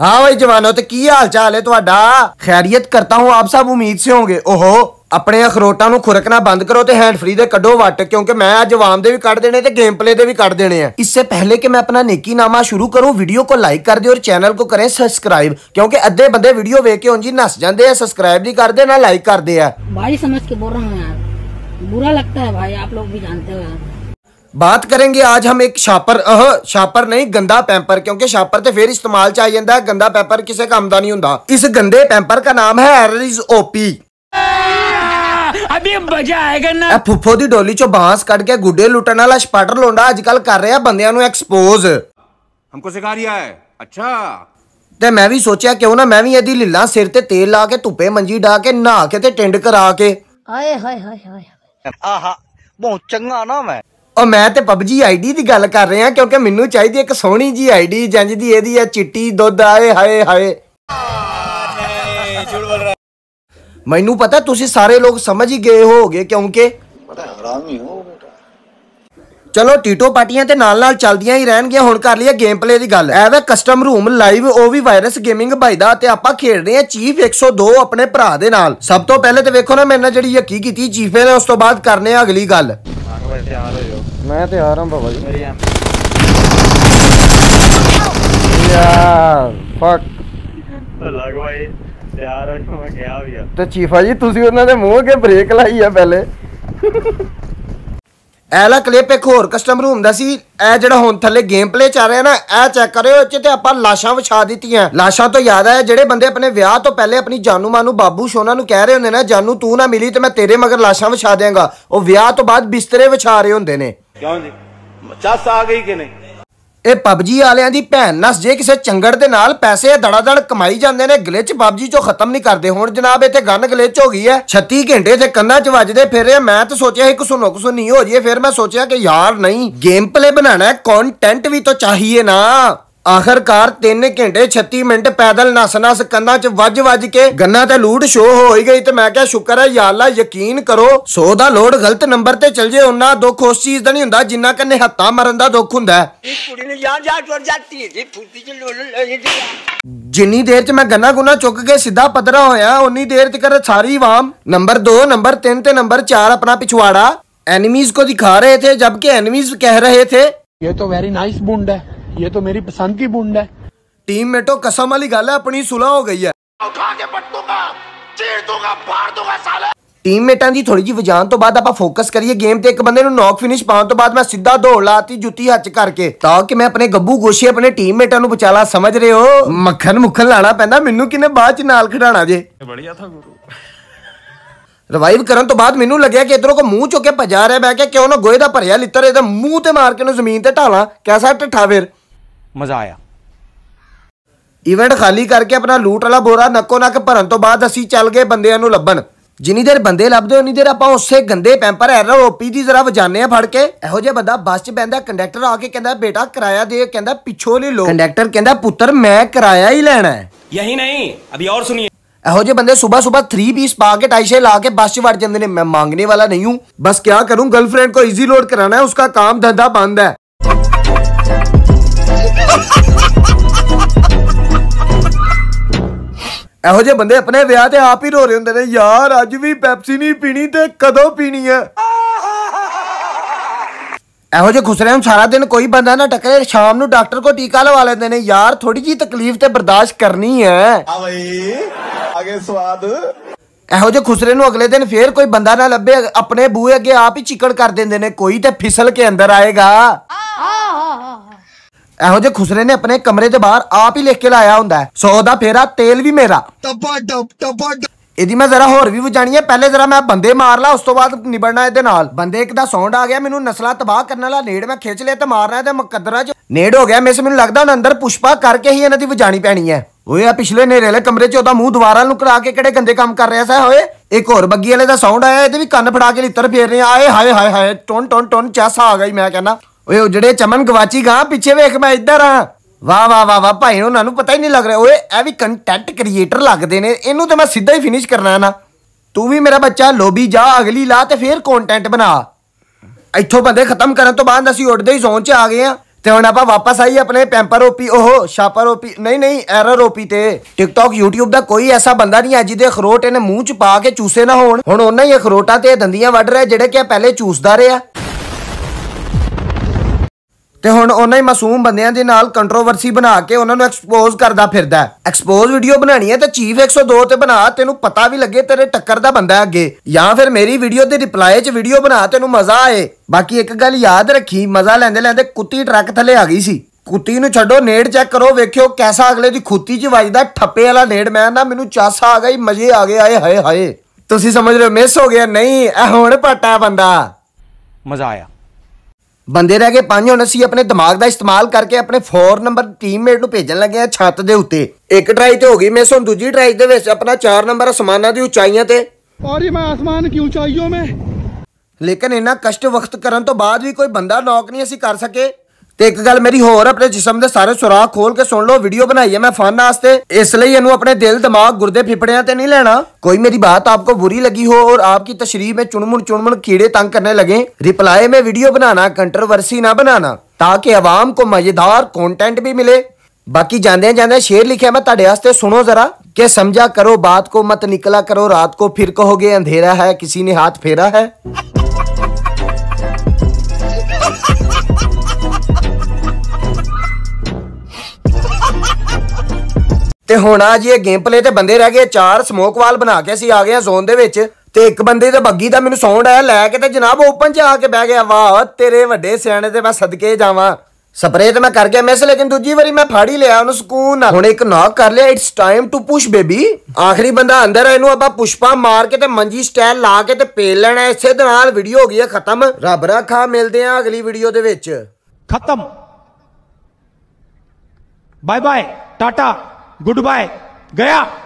हाँ भाई जवानों तो की हाल चाल है ਤੁਹਾਡਾ ਖੈਰੀਅਤ ਕਰਤਾ ਹੂੰ ਆਪ ਸਭ ਉਮੀਦ ਸੇ ਹੋਗੇ ਓਹੋ ਆਪਣੇ ਅਖਰੋਟਾਂ ਨੂੰ ਖੁਰਕਣਾ ਬੰਦ ਕਰੋ ਤੇ ਹੈਂਡ ਫ੍ਰੀ ਦੇ ਕੱਢੋ ਵੱਟ ਕਿਉਂਕਿ ਮੈਂ ਅੱਜ ਆਵਾਮ ਦੇ ਵੀ ਕੱਢ ਦੇਣੇ ਤੇ ਗੇਮ ਪਲੇ ਦੇ ਵੀ ਕੱਢ ਦੇਣੇ ਆ ਇਸ ਸੇ ਪਹਿਲੇ ਕਿ ਮੈਂ ਆਪਣਾ ਨੇਕੀ ਨਾਮਾ ਸ਼ੁਰੂ ਕਰੂੰ ਵੀਡੀਓ ਕੋ ਲਾਈਕ ਕਰ ਦਿਓ ਔਰ ਚੈਨਲ ਕੋ ਕਰੇ ਸਬਸਕ੍ਰਾਈਬ ਕਿਉਂਕਿ ਅੱਧੇ ਬੰਦੇ ਵੀਡੀਓ ਵੇਖ ਕੇ ਉਂਝ ਹੀ ਨਸ ਜਾਂਦੇ ਆ ਸਬਸਕ੍ਰਾਈਬ ਨਹੀਂ ਕਰਦੇ ਨਾ ਲਾਈਕ ਕਰਦੇ ਆ भाई समझ के बोल रहा हूँ यार बुरा लगता है भाई आप लोग भी जानते हो यार ਬਾਤ ਕਰਾਂਗੇ ਅੱਜ ਹਮ ਇੱਕ ਸ਼ਾਪਰ ਅਹ ਸ਼ਾਪਰ ਨਹੀਂ ਗੰਦਾ ਪੈਂਪਰ ਕਿਉਂਕਿ ਸ਼ਾਪਰ ਤੇ ਫੇਰ ਇਸਤੇਮਾਲ ਚ ਆ ਜਾਂਦਾ ਗੰਦਾ ਪੈਂਪਰ ਕਿਸੇ ਕੰਮ ਦਾ ਨਹੀਂ ਹੁੰਦਾ ਇਸ ਗੰਦੇ ਪੈਂਪਰ ਦਾ ਨਾਮ ਹੈ ਐਰਰਿਜ਼ ਓਪੀ ਅਬੇ ਮਜ਼ਾ ਆਏਗਾ ਨਾ ਇਹ ਫੁੱਫੋ ਦੀ ਡੋਲੀ ਚੋਂ ਬਾਂਸ ਕੱਢ ਕੇ ਗੁੱਡੇ ਲੁੱਟਣ ਵਾਲਾ ਸਪਾਟਰ ਲੋਂਡਾ ਅੱਜ ਕੱਲ ਕਰ ਰਿਹਾ ਬੰਦਿਆਂ ਨੂੰ ਐਕਸਪੋਜ਼ ਹਮਕੋ ਸਿਖਾ ਰਿਹਾ ਹੈ ਅੱਛਾ ਤੇ ਮੈਂ ਵੀ ਸੋਚਿਆ ਕਿਉਂ ਨਾ ਮੈਂ ਵੀ ਇਹਦੀ ਲਿੱਲਾ ਸਿਰ ਤੇ ਤੇਲ ਲਾ ਕੇ ਧੁੱਪੇ ਮੰਜੀ ਢਾ ਕੇ ਨਹਾ ਕੇ ਤੇ ਟਿੰਡ ਕਰਾ ਕੇ ਆਏ ਹਾਏ ਹਾਏ ਹਾਏ ਆਹਾ ਬਹੁਤ ਚੰਗਾ ਨਾ ਮੈਂ ਉਹ ਮੈਂ ਤੇ ਪਬਜੀ ਆਈਡੀ ਦੀ ਗੱਲ ਕਰ ਰਿਹਾ ਕਿਉਂਕਿ ਮੈਨੂੰ ਚਾਹੀਦੀ ਇੱਕ ਸੋਹਣੀ ਜੀ ਆਈਡੀ ਜੰਜ ਦੀ ਇਹਦੀ ਆ ਚਿੱਟੀ ਦੁੱਧ ਆਏ ਹਾਏ ਹਾਏ ਮੈਨੂੰ ਪਤਾ ਤੁਸੀਂ ਸਾਰੇ ਲੋਕ ਸਮਝ ਹੀ ਗਏ ਹੋਗੇ ਕਿਉਂਕਿ ਚਲੋ ਟੀਟੋ ਪਾਰਟੀਆਂ ਤੇ ਨਾਲ ਨਾਲ ਚੱਲਦੀਆਂ ਹੀ ਰਹਿਣਗੀਆਂ ਹੁਣ ਕਰ ਲਈਏ ਗੇਮ ਪਲੇ ਦੀ ਗੱਲ ਐਵੇਂ ਕਸਟਮ ਰੂਮ ਲਾਈਵ ਉਹ ਵੀ ਵਾਇਰਸ ਗੇਮਿੰਗ ਭਾਈ ਦਾ ਤੇ ਆਪਾਂ ਖੇਡ ਰਹੇ ਆ ਚੀਫ 102 ਆਪਣੇ ਭਰਾ ਦੇ ਨਾਲ ਸਭ ਤੋਂ ਪਹਿਲੇ ਤੇ ਵੇਖੋ ਨਾ ਮੇਰੇ ਨਾਲ ਜਿਹੜੀ ਯਕੀ ਕੀਤੀ ਚੀਫੇ ਨੇ ਉਸ ਤੋਂ ਬਾਅਦ ਕਰਨੇ ਆ ਅਗਲੀ ਗੱਲ ਮੈਂ ਤੇ ਆ ਰਹਾ ਬਾਬਾ ਜੀ ਮੇਰੀ ਯਾਰ ਫੱਕ ਲਗਵਾਏ ਯਾਰ ਉਹ ਮੈਂ ਕਿਹਾ ਵੀ ਆ ਤੇ ਚੀਫਾ ਜੀ ਤੁਸੀਂ ਉਹਨਾਂ ਦੇ ਮੂੰਹ ਅੱਗੇ ਬ੍ਰੇਕ ਲਾਈ ਆ ਪਹਿਲੇ ਐਲਾ ਕਲਿੱਪ ਇੱਕ ਹੋਰ ਕਸਟਮ ਰੂਮ ਦਾ ਸੀ ਇਹ ਜਿਹੜਾ ਹੁਣ ਥੱਲੇ ਗੇਮ ਪਲੇ ਚੱਲ ਰਿਹਾ ਨਾ ਇਹ ਚੈੱਕ ਕਰਿਓ ਇੱਥੇ ਤੇ ਆਪਾਂ ਲਾਸ਼ਾਂ ਵਿਛਾ ਦਿੱਤੀਆਂ ਲਾਸ਼ਾਂ ਤੋਂ ਯਾਦ ਆਇਆ ਜਿਹੜੇ ਬੰਦੇ ਆਪਣੇ ਵਿਆਹ ਤੋਂ ਪਹਿਲੇ ਆਪਣੀ ਜਾਨੂ ਮਾਨੂ ਬਾਬੂ ਸ਼ੋਨਾ ਨੂੰ ਕਹਿ ਰਹੇ ਹੁੰਦੇ ਨੇ ਜਾਨੂ ਤੂੰ ਨਾ ਮਿਲੀ ਤੇ ਮੈਂ ਤੇਰੇ ਮਗਰ ਲਾਸ਼ਾਂ ਵਿਛਾ ਦੇਵਾਂਗਾ ਉਹ ਵਿਆਹ ਤੋਂ ਬਾਅਦ ਬਿਸਤਰੇ ਵਿਛਾ ਰਹੇ ਹੁੰਦੇ ਨੇ ਕਿਉਂ ਜੀ ਚਾਸ ਆ ਗਈ ਕਿ ਨਹੀਂ ਇਹ ਪਬਜੀ ਵਾਲਿਆਂ ਦੀ ਭੈਣ ਨਸ ਜੇ ਕਿਸੇ ਚੰਗੜ ਦੇ ਨਾਲ ਪੈਸੇ ਦੜਾਦੜ ਕਮਾਈ ਜਾਂਦੇ ਨੇ ਗਲਿਚ ਪਬਜੀ ਚੋਂ ਖਤਮ ਨਹੀਂ ਕਰਦੇ ਹੁਣ ਜਨਾਬ ਇੱਥੇ ਗਨ ਗਲਿਚ ਹੋ ਗਈ ਹੈ 36 ਘੰਟੇ ਤੇ ਕੰਨਾਂ 'ਚ ਵੱਜਦੇ ਫਿਰ ਰਿਹਾ ਮੈਂ ਤਾਂ ਸੋਚਿਆ ਇੱਕ ਸੁਣੋ ਕੁ ਸੁਣੀ ਹੋ ਜੀਏ ਫਿਰ ਮੈਂ ਸੋਚਿਆ ਕਿ ਯਾਰ ਨਹੀਂ ਗੇਮ ਪਲੇ ਬਣਾਣਾ ਹੈ ਕੰਟੈਂਟ ਵੀ ਤਾਂ ਚਾਹੀਏ ਨਾ ਆਖਰਕਾਰ 3 ਘੰਟੇ 36 ਮਿੰਟ ਪੈਦਲ ਨਸ-ਨਸ ਕੰਨਾਂ 'ਚ ਵੱਜ-ਵੱਜ ਕੇ ਗੰਨਾ ਤੇ ਲੂਟ ਸ਼ੋ ਹੋ ਹੀ ਗਈ ਤੇ ਮੈਂ ਕਿਹਾ ਸ਼ੁਕਰ ਹੈ ਯਾ ਅੱਲਾ ਯਕੀਨ ਕਰੋ ਸੋ ਦਾ ਲੋਡ ਗਲਤ ਨੰਬਰ ਤੇ ਚਲ ਜੇ ਉਹਨਾਂ ਦੁੱਖ ਉਸ ਚੀਜ਼ ਦਾ ਨਹੀਂ ਹੁੰਦਾ ਜਿੰਨਾ ਕੰਨੇ ਹੱਤਾ ਮਰਨ ਦਾ ਦੁੱਖ ਹੁੰਦਾ ਇਹ ਕੁੜੀ ਨੇ ਯਾਰ ਜਾ ਟੁੱਟ ਜਾਂਦੀ ਹੈ ਜੀ ਫੁੱਟੀ 'ਚ ਲੋਲ ਜਿੰਨੀ ਦੇਰ 'ਚ ਮੈਂ ਗੰਨਾ ਗੁਨਾ ਚੁੱਕ ਕੇ ਸਿੱਧਾ ਪਦਰਾ ਹੋਇਆ ਉਨੀ ਦੇਰ ਤੱਕ ਸਾਰੀ ਆਵਾਮ ਨੰਬਰ 2 ਨੰਬਰ 3 ਤੇ ਨੰਬਰ 4 ਆਪਣਾ ਪਿਛਵਾੜਾ एनिमीज ਕੋ ਦਿਖਾ ਰਹੇ थे जबकि ਐਨੀਮੀਜ਼ ਕਹਿ ਰਹੇ ਥੇ ਇਹ ਤਾਂ ਵੈਰੀ ਨਾਈਸ ਬੁੰਡ ਹੈ ये तो मेरी पसंद की बूंद है टीम मेटो कसम वाली गल है अपनी सुलह हो गई है ਉਠਾ ਕੇ ਪੱਟ ਦੂੰਗਾ ਚੀਰ ਦੂੰਗਾ ਫਾੜ ਦੂੰਗਾ ਸਾਲੇ ਟੀਮਮੇਟਾਂ ਦੀ ਥੋੜੀ ਜੀ ਵਜਾਨ ਤੋਂ ਬਾਅਦ ਆਪਾਂ ਫੋਕਸ ਕਰੀਏ ਗੇਮ ਤੇ ਇੱਕ ਬੰਦੇ ਨੂੰ ਨੌਕ ਫਿਨਿਸ਼ ਪਾਉਣ ਤੋਂ ਬਾਅਦ ਮੈਂ ਸਿੱਧਾ ਦੌੜ ਲਾਤੀ ਜੁੱਤੀ ਹੱਥ ਕਰਕੇ ਤਾਂ ਕਿ ਮੈਂ ਆਪਣੇ ਗੱਬੂ ਗੋਸ਼ੀ ਆਪਣੇ ਟੀਮਮੇਟਾਂ ਨੂੰ ਬਚਾ ਲਾ ਸਮਝ ਰਹੇ ਹੋ ਮੱਖਣ ਮੁੱਖਣ ਲਾਣਾ ਪੈਂਦਾ ਮੈਨੂੰ ਕਿਨੇ ਬਾਅਦ ਚ ਨਾਲ ਖਿਡਾਣਾ ਜੇ ਬੜੀਆ ਥਾ ਗੁਰੂ ਰਿਵਾਈਵ ਕਰਨ ਤੋਂ ਬਾਅਦ ਮੈਨੂੰ ਲੱਗਿਆ ਕਿ ਇਧਰੋਂ ਕੋ ਮੂੰਹ ਚੁੱਕ ਕੇ ਭਜਾ ਰਿਹਾ ਬੈ ਕੇ ਕਿਉਂ ਨਾ ਗੋਏ ਦਾ ਭਰਿਆ ਲਿੱਤਰ ਇਹਦਾ ਮੂੰਹ ਤੇ ਮਾਰ ਕੇ ਨੂੰ ਜ਼ਮੀਨ ਤੇ ਢਾਲਾਂ ਕੈਸਾ ਟੱਠਾ ਫਿਰ ਮਜ਼ਾ ਆਇਆ ਇਵੈਂਟ ਖਾਲੀ ਕਰਕੇ ਆਪਣਾ ਲੂਟ ਵਾਲਾ ਬੋਰਾ ਨੱਕੋ ਨੱਕ ਭਰਨ ਤੋਂ ਬਾਅਦ ਅਸੀਂ ਚੱਲ ਗਏ ਬੰਦਿਆਂ ਨੂੰ ਲੱਭਣ ਜਿੰਨੀ ਦੇਰ ਬੰਦੇ ਲੱਭਦੇ ਉਨੀ ਦੇਰ ਆਪਾਂ ਉਸੇ ਗੰਦੇ ਪੈਂਪਰ ਐਰਰ ਓਪੀ ਦੀ ਜ਼ਰਾ ਵਜਾਨੇ ਆ ਫੜ ਕੇ ਇਹੋ ਜਿਹਾ ਬੰਦਾ ਬੱਸ 'ਚ ਬੈੰਦਾ ਕੰਡਕਟਰ ਆ ਕੇ ਕਹਿੰਦਾ ਬੇਟਾ ਕਿਰਾਇਆ ਦੇ ਕਹਿੰਦਾ ਪਿੱਛੋਂ ਲੈ ਲੋ ਕੰਡਕਟਰ ਕਹਿੰਦਾ ਪੁੱਤਰ ਮੈਂ ਕਿਰਾਇਆ ਹੀ ਲੈਣਾ ਹੈ ਯਹੀ ਨਹੀਂ ਅਭੀ ਔਰ ਸੁਣੀਏ ਇਹੋ ਜਿਹੇ ਬੰਦੇ ਸਵੇਰ ਸਵੇਰ 3 ਪੀਸ ਪਾ ਕੇ ਟਾਈਸ਼ੇ ਲਾ ਕੇ ਬੱਸ 'ਚ ਵੜ ਜਾਂਦੇ ਨੇ ਮੈਂ ਮੰਗਨੇ ਵਾਲਾ ਨਹੀਂ ਹੂੰ ਬਸ ਕਿਆ ਕਰੂੰ ਗਰਲਫ੍ਰੈਂਡ ਕੋ ਈਜ਼ੀ ਲੋਡ ਕਰਾਣਾ ਹੈ ਉਸਕਾ ਕੰਮ ਧੰਦਾ ਬੰਦ ਹੈ ਇਹੋ ਜਿਹੇ ਬੰਦੇ ਆਪਣੇ ਵਿਆਹ ਤੇ ਆਪ ਹੀ ਰੋ ਰਹੇ ਹੁੰਦੇ ਨੇ ਯਾਰ ਅੱਜ ਵੀ ਪੈਪਸੀ ਨਹੀਂ ਪੀਣੀ ਤੇ ਕਦੋਂ ਪੀਣੀ ਹੈ ਇਹੋ ਜਿਹੇ ਖੁਸਰੇ ਨੂੰ ਸਾਰਾ ਦਿਨ ਕੋਈ ਬੰਦਾ ਨਾ ਟੱਕਰੇ ਸ਼ਾਮ ਨੂੰ ਡਾਕਟਰ ਕੋ ਟੀਕਾ ਲਵਾ ਲੈਂਦੇ ਨੇ ਯਾਰ ਥੋੜੀ ਜੀ ਤਕਲੀਫ ਤੇ ਬਰਦਾਸ਼ਤ ਕਰਨੀ ਹੈ ਆ ਬਈ ਅਗੇ ਸਵਾਦ ਇਹੋ ਜਿਹੇ ਖੁਸਰੇ ਨੂੰ ਅਗਲੇ ਦਿਨ ਫੇਰ ਕੋਈ ਬੰਦਾ ਨਾ ਲੱਭੇ ਆਪਣੇ ਬੂਹੇ ਅੱਗੇ ਆਪ ਹੀ ਚਿਕੜ ਕਰ ਦਿੰਦੇ ਨੇ ਕੋਈ ਤੇ ਫਿਸਲ ਕੇ ਅੰਦਰ ਆਏਗਾ ਇਹੋ ਜੇ ਖੁਸਰੇ ਨੇ ਆਪਣੇ ਕਮਰੇ ਦੇ ਬਾਹਰ ਆਪ ਹੀ ਲਿਖ ਕੇ ਲਾਇਆ ਹੁੰਦਾ ਹੈ ਸੋ ਦਾ ਫੇਰਾ ਤੇਲ ਵੀ ਮੇਰਾ ਟੱਪਾ ਟੱਪ ਟੱਪਾ ਇਹਦੀ ਮੈਂ ਜ਼ਰਾ ਹੋਰ ਵੀ ਵਜਾਣੀ ਹੈ ਪਹਿਲੇ ਜ਼ਰਾ ਮੈਂ ਬੰਦੇ ਮਾਰ ਲਾ ਉਸ ਤੋਂ ਬਾਅਦ ਨਿਬੜਨਾ ਇਹਦੇ ਨਾਲ ਬੰਦੇ ਇੱਕ ਦਾ ਸੌਂਡ ਆ ਗਿਆ ਮੈਨੂੰ ਨਸਲਾ ਤਬਾਹ ਕਰਨ ਵਾਲਾ ਨੇੜ ਮੈਂ ਖਿੱਚ ਲਿਆ ਤੇ ਮਾਰਨਾ ਤੇ ਮੁਕੱਦਰਾ ਚ ਨੇੜ ਹੋ ਗਿਆ ਮੈਸ ਮੈਨੂੰ ਲੱਗਦਾ ਉਹਨਾਂ ਅੰਦਰ ਪੁਸ਼ਪਾ ਕਰਕੇ ਹੀ ਇਹਨਾਂ ਦੀ ਵਜਾਣੀ ਪੈਣੀ ਹੈ ਓਏ ਆ ਪਿਛਲੇ ਨੇਰੇ ਵਾਲੇ ਕਮਰੇ 'ਚ ਉਹਦਾ ਮੂੰਹ ਦੁਬਾਰਾ ਨੂੰ ਕਰਾ ਕੇ ਕਿਹੜੇ ਗੰਦੇ ਕੰਮ ਕਰ ਰਿਹਾ ਸਾ ਓਏ ਇੱਕ ਹੋਰ ਬੱਗੀ ਵਾਲੇ ਦਾ ਸਾਊਂਡ ਆਇਆ ਇਹਦੇ ਵੀ ਕੰਨ ਫੜਾ ਕੇ ਲਿੱਤਰ ਫੇਰ ਰਹੇ ਆਏ ਹਾਏ ਹਾਏ ਹਾਏ ਟੋਨ ਟੋਨ ਟੋਨ ਚੈਸ ਆ ਗਈ ਮੈਂ ਕਹਿੰਦਾ ਓਏ ਉਜੜੇ ਜਿਹੜੇ ਚਮਨ ਗਵਾਚੀ ਗਾ ਪਿੱਛੇ ਵੇਖ ਮੈਂ ਇੱਧਰ ਆ ਵਾ ਵਾ ਵਾ ਵਾ ਭਾਈ ਉਹਨਾਂ ਨੂੰ ਪਤਾ ਹੀ ਨਹੀਂ ਲੱਗ ਰਿਹਾ ਓਏ ਇਹ ਵੀ ਕੰਟੈਂਟ ਕ੍ਰੀਏਟਰ ਲੱਗਦੇ ਨੇ ਇਹਨੂੰ ਤੇ ਮੈਂ ਸਿੱਧਾ ਹੀ ਫਿਨਿਸ਼ ਕਰਨਾ ਨਾ ਤੂੰ ਵੀ ਮੇਰਾ ਬੱਚਾ ਲੋਬੀ ਜਾ ਅਗਲੀ ਲਾ ਤੇ ਫੇਰ ਕੰਟੈਂਟ ਬਣਾ ਇੱਥੋਂ ਬੰਦੇ ਖਤਮ ਕਰਨ ਤੋਂ ਬਾਅਦ ਅਸੀਂ ਉੱਡਦੇ ਹੀ ਜ਼ੋਨ 'ਚ ਆ ਗਏ ਆ ਤੇ ਹੁਣ ਆਪਾਂ ਵਾਪਸ ਆਈ ਆਪਣੇ ਪੈਂਪਰ ਓਪੀ ਉਹ ਸ਼ਾਪਰ ਓਪੀ ਨਹੀਂ ਨਹੀਂ ਐਰਰ ਓਪੀ ਤੇ ਟਿਕਟੌਕ YouTube ਦਾ ਕੋਈ ਐਸਾ ਬੰਦਾ ਨਹੀਂ ਹੈ ਜਿਹਦੇ ਅਖਰੋਟ ਇਹਨੇ ਮੂੰਹ 'ਚ ਪਾ ਕੇ ਚੂਸੇ ਨਾ ਹੋਣ ਹੁਣ ਉਹਨਾਂ ਹੀ ਅਖਰੋਟਾਂ ਤੇ ਦੰਦੀਆਂ ਵੱਢ ਰਿਹਾ ਜਿਹੜੇ ਕਿ ਪਹਿਲੇ ਚੂਸਦਾ ਰਿਹਾ ਤੇ ਹੁਣ ਉਹਨਾਂ ਹੀ ਮਾਸੂਮ ਬੰਦਿਆਂ ਦੇ ਨਾਲ ਕੰਟਰੋਵਰਸੀ ਬਣਾ ਕੇ ਉਹਨਾਂ ਨੂੰ ਐਕਸਪੋਜ਼ ਕਰਦਾ ਫਿਰਦਾ ਐਕਸਪੋਜ਼ ਵੀਡੀਓ ਬਣਾਣੀ ਹੈ ਤਾਂ ਚੀਫ 102 ਤੇ ਬਣਾ ਤੈਨੂੰ ਪਤਾ ਵੀ ਲੱਗੇ ਤੇਰੇ ਟੱਕਰ ਦਾ ਬੰਦਾ ਅੱਗੇ ਜਾਂ ਫਿਰ ਮੇਰੀ ਵੀਡੀਓ ਦੇ ਰਿਪਲਾਈ 'ਚ ਵੀਡੀਓ ਬਣਾ ਤੈਨੂੰ ਮਜ਼ਾ ਆਏ ਬਾਕੀ ਇੱਕ ਗੱਲ ਯਾਦ ਰੱਖੀ ਮਜ਼ਾ ਲੈਂਦੇ ਲੈਂਦੇ ਕੁੱਤੀ ਟਰੱਕ ਥੱਲੇ ਆ ਗਈ ਸੀ ਕੁੱਤੀ ਨੂੰ ਛੱਡੋ ਨੇੜ ਚੈੱਕ ਕਰੋ ਵੇਖਿਓ ਕੈਸਾ ਅਗਲੇ ਦੀ ਖੁੱਤੀ 'ਚ ਵੱਜਦਾ ਠੱਪੇ ਵਾਲਾ ਨੇੜ ਮੈਂ ਨਾ ਮੈਨੂੰ ਚਾਸਾ ਆ ਗਈ ਮਜ਼ੇ ਆ ਗਏ ਆਏ ਹਾਏ ਹਾਏ ਤੁਸੀਂ ਸਮਝ ਰਹੇ ਮਿਸ ਹੋ ਗਿਆ ਨਹੀਂ ਇਹ ਹੁਣ ਪਟਾ ਬੰਦਾ ਮਜ਼ਾ ਆਇਆ ਬੰਦੇ ਰਹਿ ਗਏ ਪੰਜ ਹੁਣ ਅਸੀਂ ਆਪਣੇ ਦਿਮਾਗ ਦਾ ਇਸਤੇਮਾਲ ਕਰਕੇ ਆਪਣੇ 4 ਨੰਬਰ ਟੀਮਮੇਟ ਨੂੰ ਭੇਜਣ ਲੱਗੇ ਆ ਛੱਤ ਦੇ ਉੱਤੇ ਇੱਕ ਟਰਾਈ ਤੇ ਹੋ ਗਈ ਮੈਂ ਹੁਣ ਦੂਜੀ ਟਰਾਈ ਦੇ ਵਿੱਚ ਆਪਣਾ 4 ਨੰਬਰ ਅਸਮਾਨਾਂ ਦੀ ਉਚਾਈਆਂ ਤੇ ਔਰ ਇਹ ਮੈਂ ਆਸਮਾਨ ਕਿਉਂ ਚਾਹੀਓ ਮੈਂ ਲੇਕਿਨ ਇਹਨਾਂ ਕਸ਼ਟ ਵਕਤ ਕਰਨ ਤੋਂ ਬਾਅਦ ਵੀ ਕੋਈ ਬੰਦਾ ਨੌਕ ਨਹੀਂ ਅਸੀਂ ਕਰ ਸਕੇ ਤੇ ਇੱਕ ਗੱਲ ਮੇਰੀ ਹੋਰ ਆਪਣੇ ਜਿਸਮ ਦੇ ਸਾਰੇ ਸੁਰਾਖ ਖੋਲ ਕੇ ਸੁਣ ਲਓ ਵੀਡੀਓ ਬਣਾਈ ਹੈ ਮੈਂ ਫਨ ਆਸਤੇ ਇਸ ਲਈ ਇਹਨੂੰ ਆਪਣੇ ਦਿਲ ਦਿਮਾਗ ਗੁਰਦੇ ਫਿਪੜਿਆਂ ਤੇ ਨਹੀਂ ਲੈਣਾ ਕੋਈ ਮੇਰੀ ਬਾਤ ਆਪਕੋ ਬੁਰੀ ਲੱਗੀ ਹੋ ਔਰ ਆਪਕੀ ਤਸ਼ਰੀਹ ਮੇ ਚੁਣਮੁਣ ਚੁਣਮੁਣ ਕੀੜੇ ਤੰਗ ਕਰਨੇ ਲਗੇ ਰਿਪਲਾਈ ਮੇ ਵੀਡੀਓ ਬਣਾਣਾ ਕੰਟਰੋਵਰਸੀ ਨਾ ਬਣਾਣਾ ਤਾਂ ਕਿ ਆਵਾਮ ਕੋ ਮਜ਼ੇਦਾਰ ਕੰਟੈਂਟ ਵੀ ਮਿਲੇ ਬਾਕੀ ਜਾਂਦੇ ਜਾਂਦੇ ਸ਼ੇਅਰ ਲਿਖਿਆ ਮੈਂ ਤੁਹਾਡੇ ਵਾਸਤੇ ਸੁਣੋ ਜ਼ਰਾ ਕਿ ਸਮਝਾ ਕਰੋ ਬਾਤ ਕੋ ਮਤ ਨਿਕਲਾ ਕਰੋ ਰਾਤ ਕੋ ਫਿਰ ਕਹੋਗੇ ਅੰਧੇਰਾ ਹੈ ਕਿਸੇ ਨੇ ਹੱਥ ਫੇਰਾ ਹੈ ਤੇ ਹੁਣ ਆ ਜੀ ਇਹ ਗੇਮ ਪਲੇ ਤੇ ਬੰਦੇ ਰਹਿ ਗਏ ਚਾਰ ਸਮੋਕ ਵਾਲ ਬਣਾ ਕੇ ਅਸੀਂ ਆ ਗਏ ਆ ਜ਼ੋਨ ਦੇ ਵਿੱਚ ਤੇ ਇੱਕ ਬੰਦੇ ਦੇ ਬੱਗੀ ਦਾ ਮੈਨੂੰ ਸਾਊਂਡ ਆਇਆ ਲੈ ਕੇ ਤੇ ਜਨਾਬ ਓਪਨ 'ਚ ਆ ਕੇ ਬਹਿ ਗਿਆ ਵਾਹ ਤੇਰੇ ਵੱਡੇ ਸਿਆਣੇ ਤੇ ਮੈਂ ਸਦਕੇ ਜਾਵਾਂ ਸਪਰੇ ਤੇ ਮੈਂ ਕਰ ਗਿਆ ਮਿਸ ਲੇਕਿਨ ਦੂਜੀ ਵਾਰੀ ਮੈਂ ਫਾੜ ਹੀ ਲਿਆ ਉਹਨੂੰ ਸਕੂਨ ਨਾਲ ਹੁਣ ਇੱਕ ਨੌਕ ਕਰ ਲਿਆ it's time to push baby ਆਖਰੀ ਬੰਦਾ ਅੰਦਰ ਇਹਨੂੰ ਆਪਾਂ ਪੁਸ਼ਪਾ ਮਾਰ ਕੇ ਤੇ ਮੰਜੀ ਸਟਾਈਲ ਲਾ ਕੇ ਤੇ ਪੇ ਲੈਣਾ ਇਸੇ ਦੇ ਨਾਲ ਵੀਡੀਓ ਹੋ ਗਈ ਹੈ ਖਤਮ ਰੱਬ ਰੱਖਾ ਮਿਲਦੇ ਆ ਅਗਲੀ ਵੀਡੀਓ ਦੇ ਵਿੱਚ ਖਤਮ bye bye tata goodbye ਗਿਆ